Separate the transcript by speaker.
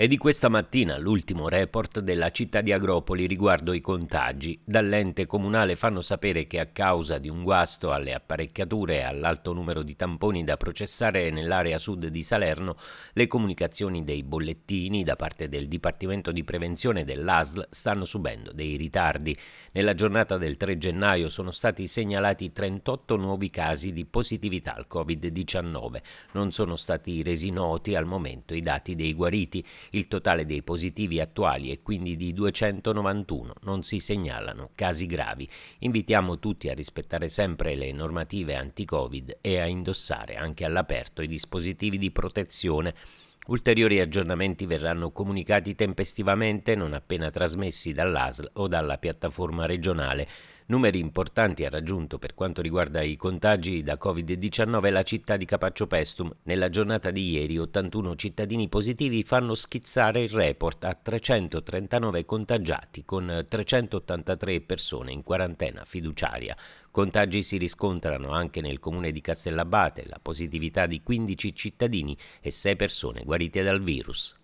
Speaker 1: È di questa mattina l'ultimo report della città di Agropoli riguardo i contagi. Dall'ente comunale fanno sapere che a causa di un guasto alle apparecchiature e all'alto numero di tamponi da processare nell'area sud di Salerno, le comunicazioni dei bollettini da parte del Dipartimento di Prevenzione dell'ASL stanno subendo dei ritardi. Nella giornata del 3 gennaio sono stati segnalati 38 nuovi casi di positività al Covid-19. Non sono stati resi noti al momento i dati dei guariti. Il totale dei positivi attuali è quindi di 291, non si segnalano casi gravi. Invitiamo tutti a rispettare sempre le normative anti-Covid e a indossare anche all'aperto i dispositivi di protezione Ulteriori aggiornamenti verranno comunicati tempestivamente non appena trasmessi dall'ASL o dalla piattaforma regionale. Numeri importanti ha raggiunto per quanto riguarda i contagi da Covid-19 la città di Capaccio Pestum. Nella giornata di ieri 81 cittadini positivi fanno schizzare il report a 339 contagiati con 383 persone in quarantena fiduciaria. Contagi si riscontrano anche nel comune di Castellabate, la positività di 15 cittadini e 6 persone guarite dal virus.